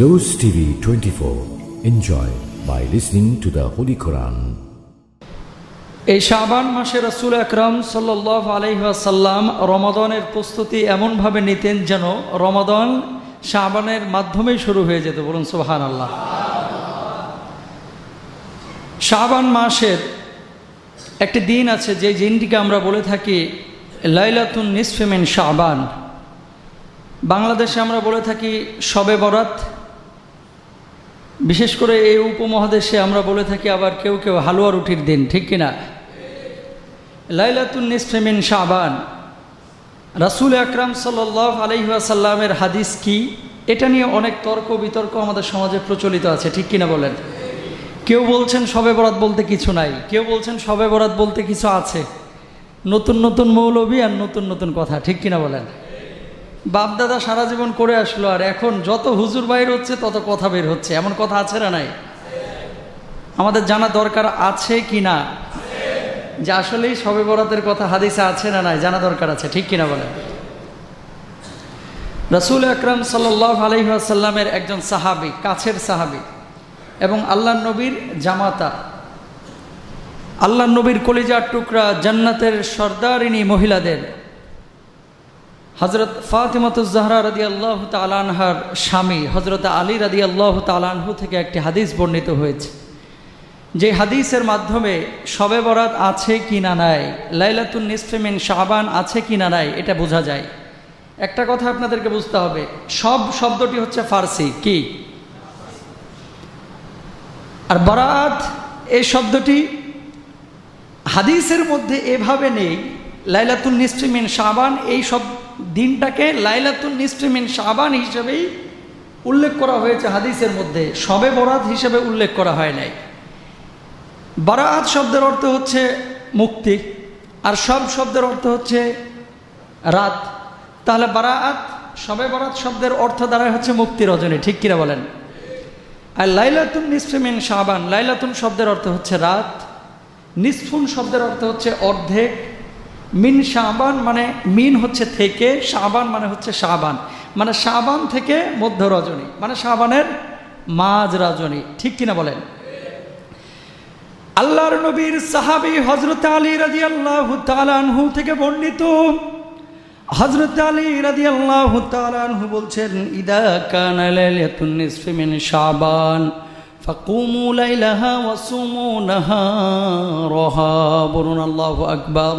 Rose TV 24. Enjoy by listening to the Holy Quran. এই শাবান মাসে রাসুল আকরাম সাল্লাহ আলহাসাল্লাম রমাদনের প্রস্তুতি এমনভাবে নিতেন যেন রমাদন শাবানের মাধ্যমেই শুরু হয়ে যেত বলুন সোহান আল্লাহ শাবান মাসের একটি দিন আছে যে দিনটিকে আমরা বলে থাকি লাইলাতুন নিসফেমেন শাবান বাংলাদেশে আমরা বলে থাকি শবে বরাত বিশেষ করে এই উপমহাদেশে আমরা বলে থাকি আবার কেউ কেউ হালুয়া রুটির দিন ঠিক কিনা লাইলাতুল নিসফেমিন শাহবান রাসুল আকরাম সাল্লাহ আলহিহাসাল্লামের হাদিস কি এটা নিয়ে অনেক তর্ক বিতর্ক আমাদের সমাজে প্রচলিত আছে ঠিক কিনা বলেন কেউ বলছেন সবে বরাত বলতে কিছু নাই কেউ বলছেন সবে বরাত বলতে কিছু আছে নতুন নতুন মৌলবী আর নতুন নতুন কথা ঠিক কিনা বলেন বাপদাদা সারা জীবন করে আসলো আর এখন যত হুজুর বাইর হচ্ছে তত কথা বের হচ্ছে এমন কথা আছে না নাই আমাদের জানা দরকার আছে কি না যে আসলেই সবে বরাতের কথা হাদিসা আছে না নাই জানা দরকার আছে ঠিক কিনা বলেন রাসুল আকরাম সাল্লাহ আলহিহাসাল্লামের একজন সাহাবি কাছের সাহাবি এবং আল্লাহ নবীর জামাতা আল্লাহ নবীর কলিজার টুকরা জান্নাতের সর্দারিনী মহিলাদের হজরত ফাতিমাতুজাহরা রাদি আল্লাহ তালানহার স্বামী হজরত আলী রাদি আল্লাহ তালানহু থেকে একটি হাদিস বর্ণিত হয়েছে যে হাদিসের মাধ্যমে সবে বরাত আছে কি না নাই লাইলাতুল নিসফেমিন শাহবান আছে কি না নাই এটা বোঝা যায় একটা কথা আপনাদেরকে বুঝতে হবে সব শব্দটি হচ্ছে ফার্সি কি আর বরাত এই শব্দটি হাদিসের মধ্যে এভাবে নেই লাইলাতুল নিসফিমিন শাহবান এই শব্দ দিনটাকে লাইলাতুল নিস্ট্রিমিন শাবান হিসেবেই উল্লেখ করা হয়েছে হাদিসের মধ্যে সবে বরাত হিসেবে উল্লেখ করা হয় নাই বারাত শব্দের অর্থ হচ্ছে মুক্তি আর সব শব্দের অর্থ হচ্ছে রাত তাহলে বারাত সবে বরাত শব্দের অর্থ দ্বারাই হচ্ছে মুক্তি রজনী ঠিক কিনা বলেন আর লাইলাতুন নিসফিমিন শাবান লাইলাতুন শব্দের অর্থ হচ্ছে রাত নিসফুন শব্দের অর্থ হচ্ছে অর্ধেক মিন শাহবান মানে মিন হচ্ছে থেকে শাহবান মানে হচ্ছে শাহবান মানে শাহবান থেকে মধ্য রজনী মানে শাহবানের মাঝ রজনী ঠিক কিনা বলেন আল্লাহর নবীর সাহাবি হজরত আলী রাজি আল্লাহ তালানহু থেকে বর্ণিত হজরত আলী রাজি আল্লাহ তালানহু বলছেন ইদা কানালিন শাবান ফাকুমু লাইলাহা ওয়াসুমু আল্লাহ আকবার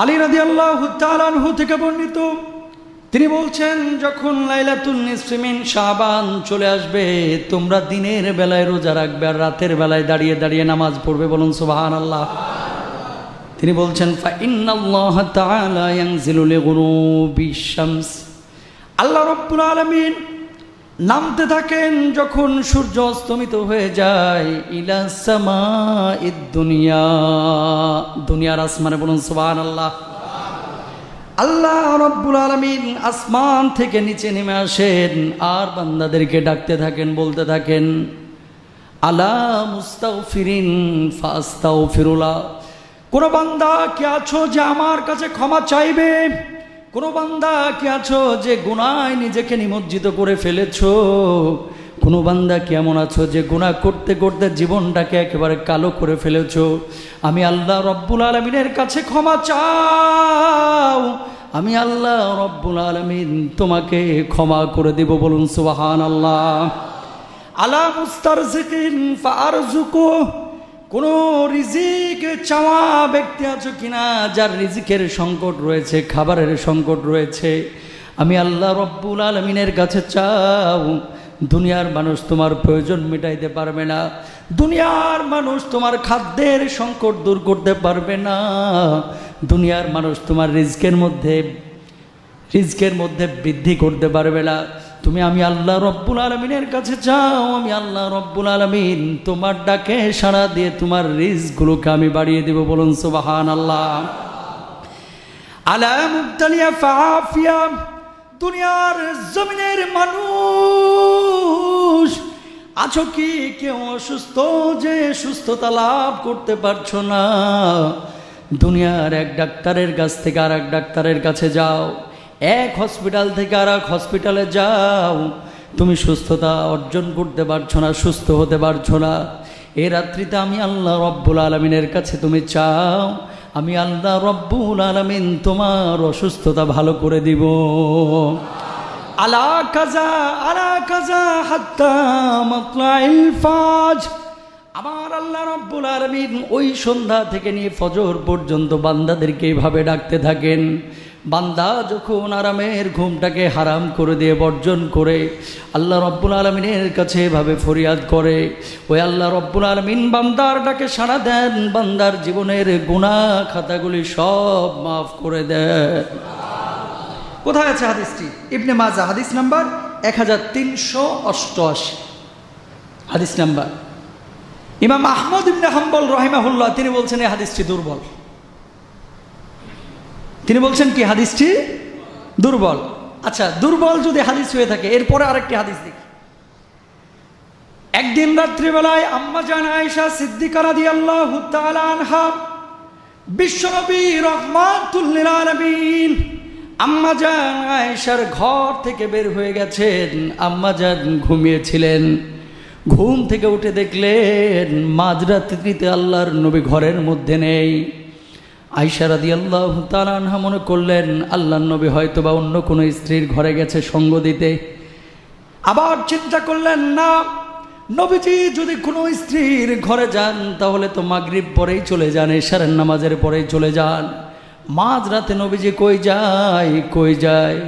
আলী রাজি আল্লাহ থেকে বর্ণিত তিনি বলছেন যখন লাইলাতুন্নিসমিন শাহবান চলে আসবে তোমরা দিনের বেলায় রোজা রাখবে আর রাতের বেলায় দাঁড়িয়ে দাঁড়িয়ে নামাজ পড়বে বলুন সুবাহান আল্লাহ তিনি বলছেন আল্লাহ রব্বুল আলমিন নামতে থাকেন যখন সূর্য অস্তমিত হয়ে যায় ইলাসমা ইদ দুনিয়া দুনিয়ার আসমানে বলুন সুবাহ আল্লাহ আল্লাহ রব্বুল আলমিন আসমান থেকে নিচে নেমে আসেন আর বান্দাদেরকে ডাকতে থাকেন বলতে থাকেন আলা মুস্তাউ ফিরিন ফাস্তাও ফিরুলা কোনো বান্দা কে আছো যে আমার কাছে ক্ষমা চাইবে কোনো বান্দা কি আছো যে গুনায় নিজেকে নিমজ্জিত করে ফেলেছ কোনো বান্দা কেমন আছো যে গুণা করতে করতে জীবনটাকে একেবারে কালো করে ফেলেছ আমি আল্লাহ রব্বুল আলমিনের কাছে ক্ষমা চাও আমি আল্লাহ রব্বুল আলমিন তোমাকে ক্ষমা করে দেব বলুন সুবাহান আল্লাহ আলা মুস্তার কোন রিজিক চাওয়া ব্যক্তি আছো কিনা যার রিজিকের সংকট রয়েছে খাবারের সংকট রয়েছে আমি আল্লাহ রব্বুল আলমিনের কাছে চাও দুনিয়ার মানুষ তোমার প্রয়োজন মেটাইতে পারবে না দুনিয়ার মানুষ তোমার খাদ্যের সংকট দূর করতে পারবে না দুনিয়ার মানুষ তোমার রিজকের মধ্যে রিজকের মধ্যে বৃদ্ধি করতে পারবে না তুমি আমি আল্লাহ রব্বুল আলমিনের কাছে যাও আমি আল্লাহ রব্বুল আলমিন তোমার ডাকে সাড়া দিয়ে তোমার রিজগুলোকে আমি বাড়িয়ে দেবো বলুন সুবাহান আল্লাহ দুনিয়ার জমিনের মানুষ আছো কি কেউ অসুস্থ যে সুস্থতা লাভ করতে পারছো না দুনিয়ার এক ডাক্তারের কাছ থেকে আর এক ডাক্তারের কাছে যাও এক হসপিটাল থেকে আর এক হসপিটালে যাও তুমি সুস্থতা অর্জন করতে পারছো না সুস্থ হতে পারছো না এ রাত্রিতে আমি আল্লাহ রব্বুল আলমিনের কাছে তুমি চাও আমি আল্লাহ রব্বুল আলমিন তোমার অসুস্থতা ভালো করে দিব আলা কাজা আলা কাজা হাত্তা ফাজ আমার আল্লাহ রব্বুল আলমিন ওই সন্ধ্যা থেকে নিয়ে ফজর পর্যন্ত বান্দাদেরকে এভাবে ডাকতে থাকেন বান্দা যখন আরামের ঘুমটাকে হারাম করে দিয়ে বর্জন করে আল্লাহ রব্বুল আলমিনের কাছে এভাবে ফরিয়াদ করে ওই আল্লাহ রব্বুল আলমিন বান্দারটাকে সাড়া দেন বান্দার জীবনের গুণা খাতাগুলি সব মাফ করে দেন কোথায় আছে হাদিসটি ইবনে মাজা হাদিস নাম্বার এক হাজার তিনশো অষ্টআশি হাদিস নাম্বার ইমাম আহমদ ইবনে হাম্বল রহিমাহুল্লাহ তিনি বলছেন এই হাদিসটি দুর্বল তিনি বলছেন কি হাদিসটি দুর্বল আচ্ছা দুর্বল যদি হাদিস হয়ে থাকে এরপরে আরেকটি হাদিস দেখি একদিন রাত্রিবেলায় আম্মা জান আয়েশা সিদ্দিকারা দি আল্লাহ আনহা বিশ্বনবী রহমান আলমিন আম্মা জান আয়েশার ঘর থেকে বের হয়ে গেছেন আম্মা জান ঘুমিয়েছিলেন ঘুম থেকে উঠে দেখলেন মাঝরাত্রিতে আল্লাহর নবী ঘরের মধ্যে নেই আইসারাদি আল্লাহ তালানহা মনে করলেন আল্লাহ নবী হয়তো বা অন্য কোনো স্ত্রীর ঘরে গেছে সঙ্গ দিতে আবার চিন্তা করলেন না নবীজি যদি কোনো স্ত্রীর ঘরে যান তাহলে তো মাগরীব পরেই চলে যান এশারের নামাজের পরেই চলে যান মাঝরাতে নবীজি কই যায় কই যায়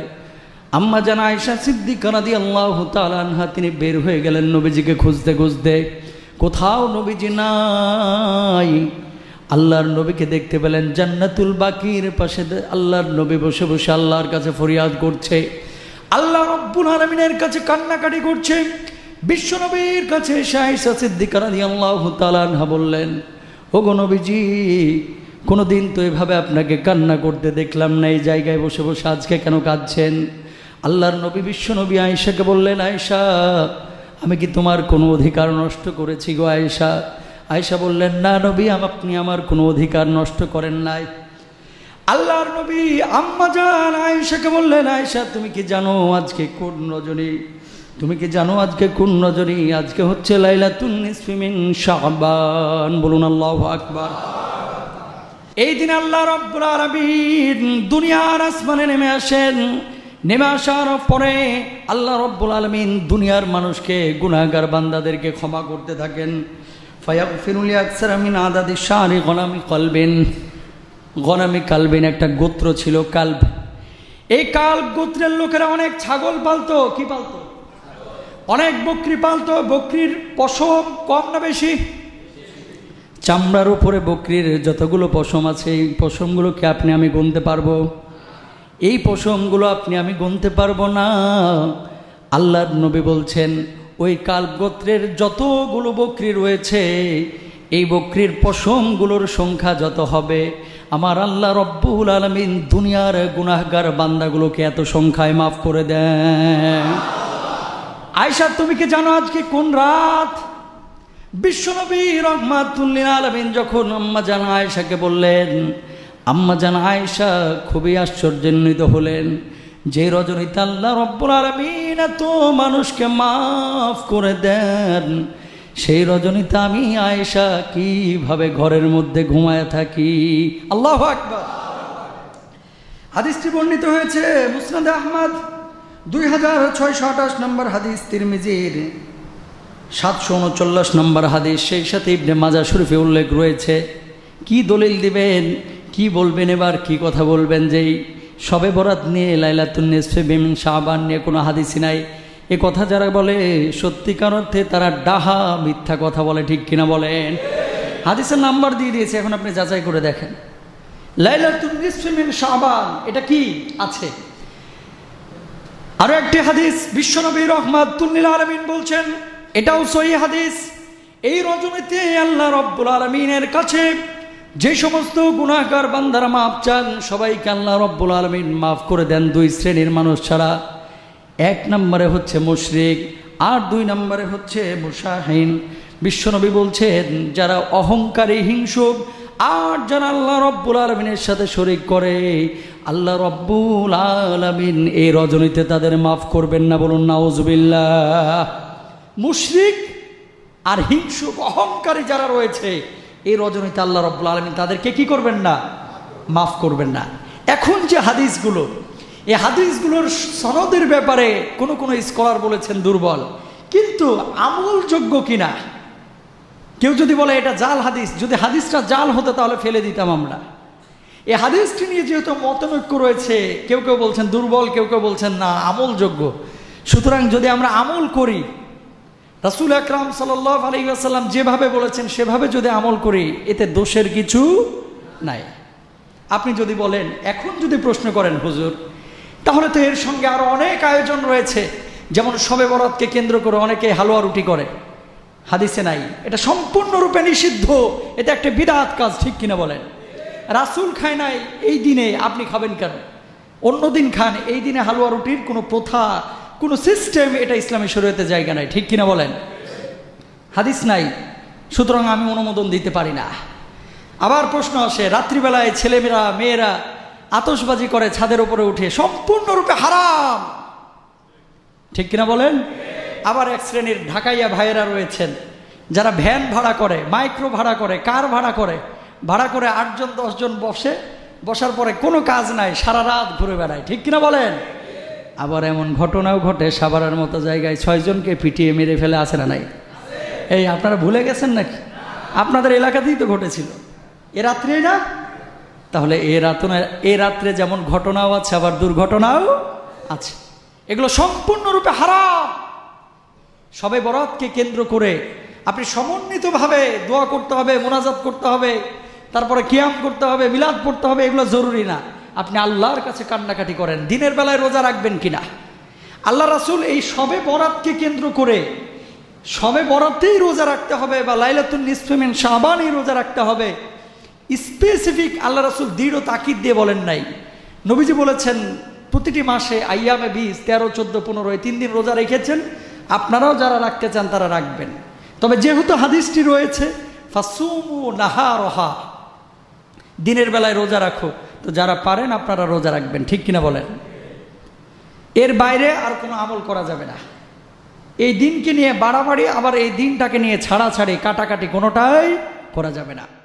আম্মা জান আয়সা সিদ্দিকানাদি আল্লাহ তালানহা তিনি বের হয়ে গেলেন নবীজিকে খুঁজতে খুঁজতে কোথাও নবীজি নাই আল্লাহর নবীকে দেখতে পেলেন জান্নাতুল বাকির পাশে আল্লাহর নবী বসে বসে আল্লাহর কাছে ফরিয়াদ করছে আল্লাহ রব্বুল আলমিনের কাছে কান্নাকাটি করছে বিশ্বনবীর কাছে শাহিসা সিদ্দিকারানি আল্লাহ বললেন ও গণবীজি কোনো দিন তো এভাবে আপনাকে কান্না করতে দেখলাম না এই জায়গায় বসে বসে আজকে কেন কাঁদছেন আল্লাহর নবী বিশ্বনবী আয়েশাকে বললেন আয়েশা আমি কি তোমার কোনো অধিকার নষ্ট করেছি গো আয়েশা আয়সা বললেন না নবী আপনি আমার কোনো অধিকার নষ্ট করেন নাই আল্লাহর নবী আম্মা যান আয়সাকে বললেন আয়সা তুমি কি জানো আজকে কোন রজনী তুমি কি জানো আজকে কোন রজনী আজকে হচ্ছে লাইলাতুন্নিসমিন শাহবান বলুন আল্লাহ আকবর এই দিন আল্লাহ রব্বুল আলামিন দুনিয়ার আসমানে নেমে আসেন নেমে আসার পরে আল্লাহ রব্বুল আলমিন দুনিয়ার মানুষকে গুনাহগার বান্দাদেরকে ক্ষমা করতে থাকেন ফয়াকফিরুলি আকসার আমিন আদাদি শাহরি গনামি কলবেন গনামি কালবেন একটা গোত্র ছিল কাল্ব এই কাল্ব গোত্রের লোকেরা অনেক ছাগল পালতো কি পালতো অনেক বকরি পালতো বকরির পশম কম না বেশি চামড়ার উপরে বকরির যতগুলো পশম আছে এই পশমগুলোকে আপনি আমি গুনতে পারবো এই পশমগুলো আপনি আমি গুনতে পারবো না আল্লাহ নবী বলছেন ওই গোত্রের যতগুলো বকরি রয়েছে এই বকরির পশমগুলোর সংখ্যা যত হবে আমার আল্লাহ রব্বুল আলমিন দুনিয়ার গুনাহগার বান্দাগুলোকে এত সংখ্যায় মাফ করে দেন আয়সা তুমি কি জানো আজকে কোন রাত বিশ্বনবী রহমাতুল্লিন আলমিন যখন আম্মা জান আয়েশাকে বললেন আম্মা জান আয়েশা খুবই আশ্চর্যান্বিত হলেন যে রজনীতে আল্লাহ রব্বুল আলমিন এত মানুষকে মাফ করে দেন সেই রজনীতে আমি আয়েশা কিভাবে ঘরের মধ্যে ঘুমায় থাকি আল্লাহ আকবার হাদিসটি বর্ণিত হয়েছে মুসনাদ আহমদ দুই হাজার ছয়শো আঠাশ নম্বর হাদিস তিরমিজির সাতশো উনচল্লিশ নম্বর হাদিস সেই সাথে ইবনে মাজা শরীফে উল্লেখ রয়েছে কি দলিল দিবেন কি বলবেন এবার কি কথা বলবেন যেই সবে বরাত নিয়ে লাইলাতুল নেসফে বেমিন শাহবান নিয়ে কোনো হাদিসি নাই এ কথা যারা বলে সত্যিকার অর্থে তারা ডাহা মিথ্যা কথা বলে ঠিক কিনা বলেন হাদিসের নাম্বার দিয়ে দিয়েছে এখন আপনি যাচাই করে দেখেন লাইলাতুল নেসফে মিন শাহবান এটা কি আছে আরও একটি হাদিস বিশ্বনবী রহমাতুল্লিল আলমিন বলছেন এটাও সহি হাদিস এই রজনীতে আল্লাহ রব্বুল আলমিনের কাছে যে সমস্ত গুণাহগার বান্দারা মাফ চান সবাইকে আল্লাহ রব্বুল আলমিন মাফ করে দেন দুই শ্রেণীর মানুষ ছাড়া এক নম্বরে হচ্ছে মুশরিক আর দুই নম্বরে হচ্ছে মুসাহীন বিশ্বনবী বলছেন যারা অহংকারী হিংসুক আর যারা আল্লাহ রব্বুল আলমিনের সাথে শরিক করে আল্লাহ রব্বুল আলমিন এই রজনীতে তাদের মাফ করবেন না বলুন নাউজবিল্লা মুশরিক আর হিংসুক অহংকারী যারা রয়েছে এই রজনীতে আল্লাহ রব্বুল আলমিন তাদেরকে কি করবেন না মাফ করবেন না এখন যে হাদিসগুলো এই হাদিসগুলোর সনদের ব্যাপারে কোনো কোনো স্কলার বলেছেন দুর্বল কিন্তু আমলযোগ্য কিনা কেউ যদি বলে এটা জাল হাদিস যদি হাদিসটা জাল হতো তাহলে ফেলে দিতাম আমরা এই হাদিসটি নিয়ে যেহেতু মতনৈক্য রয়েছে কেউ কেউ বলছেন দুর্বল কেউ কেউ বলছেন না আমলযোগ্য সুতরাং যদি আমরা আমল করি রাসুল আকরাম সাল্লাহ আসাল্লাম যেভাবে বলেছেন সেভাবে যদি আমল করি এতে দোষের কিছু নাই আপনি যদি বলেন এখন যদি প্রশ্ন করেন হুজুর তাহলে তো এর সঙ্গে আরও অনেক আয়োজন রয়েছে যেমন সবে বরাতকে কেন্দ্র করে অনেকে হালুয়া রুটি করে হাদিসে নাই এটা সম্পূর্ণরূপে নিষিদ্ধ এটা একটা বিরাট কাজ ঠিক কিনা বলেন রাসুল খায় নাই এই দিনে আপনি খাবেন কেন অন্য দিন খান এই দিনে হালুয়া রুটির কোনো প্রথা কোনো সিস্টেম এটা ইসলামী শরীয়তে জায়গা নাই ঠিক কিনা বলেন হাদিস নাই সুতরাং আমি অনুমোদন দিতে পারি না আবার প্রশ্ন আসে রাত্রিবেলায় ছেলেমেয়েরা মেয়েরা আতসবাজি করে ছাদের উপরে উঠে সম্পূর্ণরূপে হারাম ঠিক কিনা বলেন আবার এক শ্রেণীর ঢাকাইয়া ভাইয়েরা রয়েছেন যারা ভ্যান ভাড়া করে মাইক্রো ভাড়া করে কার ভাড়া করে ভাড়া করে আটজন দশজন বসে বসার পরে কোনো কাজ নাই সারা রাত ঘুরে বেড়ায় ঠিক কিনা বলেন আবার এমন ঘটনাও ঘটে সাবারার মতো জায়গায় ছয়জনকে পিটিয়ে মেরে ফেলে আসে না নাই এই আপনারা ভুলে গেছেন নাকি আপনাদের এলাকাতেই তো ঘটেছিল এ রাত্রেই না তাহলে এ রাতনা এ রাত্রে যেমন ঘটনাও আছে আবার দুর্ঘটনাও আছে এগুলো সম্পূর্ণরূপে হারাম সবে বরাতকে কেন্দ্র করে আপনি সমন্বিতভাবে দোয়া করতে হবে মোনাজাত করতে হবে তারপরে কিয়াম করতে হবে মিলাদ পড়তে হবে এগুলো জরুরি না আপনি আল্লাহর কাছে কান্নাকাটি করেন দিনের বেলায় রোজা রাখবেন কিনা আল্লাহ রাসুল এই সবে বরাতকে কেন্দ্র করে সবে বরাতেই রোজা রাখতে হবে বা লাইলাতুল নিসফেমিন সাবানই রোজা রাখতে হবে স্পেসিফিক আল্লাহ রাসুল দৃঢ় তাকিদ দিয়ে বলেন নাই নবীজি বলেছেন প্রতিটি মাসে আইয়ামে বিশ তেরো চোদ্দো পনেরো তিন দিন রোজা রেখেছেন আপনারাও যারা রাখতে চান তারা রাখবেন তবে যেহেতু হাদিসটি রয়েছে ফাসুমু নাহা রহা দিনের বেলায় রোজা রাখো তো যারা পারেন আপনারা রোজা রাখবেন ঠিক কিনা বলেন এর বাইরে আর কোনো আমল করা যাবে না এই দিনকে নিয়ে বাড়াবাড়ি আবার এই দিনটাকে নিয়ে ছাড়াছাড়ি কাটাকাটি কোনোটাই করা যাবে না